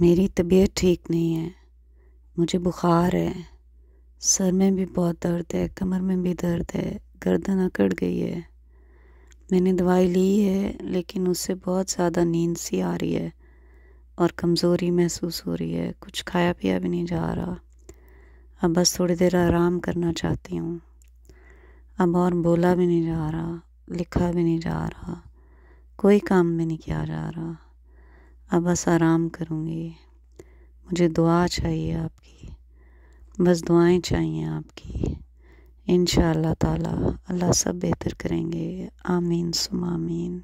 मेरी तबीयत ठीक नहीं है मुझे बुखार है सर में भी बहुत दर्द है कमर में भी दर्द है गर्दन अकड़ गई है मैंने दवाई ली है लेकिन उससे बहुत ज़्यादा नींद सी आ रही है और कमज़ोरी महसूस हो रही है कुछ खाया पिया भी नहीं जा रहा अब बस थोड़ी देर आराम करना चाहती हूँ अब और बोला भी नहीं जा रहा लिखा भी नहीं जा रहा कोई काम भी नहीं किया जा रहा अब बस आराम करूँगी मुझे दुआ चाहिए आपकी बस दुआएं चाहिए आपकी इन ताला अल्लाह सब बेहतर करेंगे आमीन सुमीन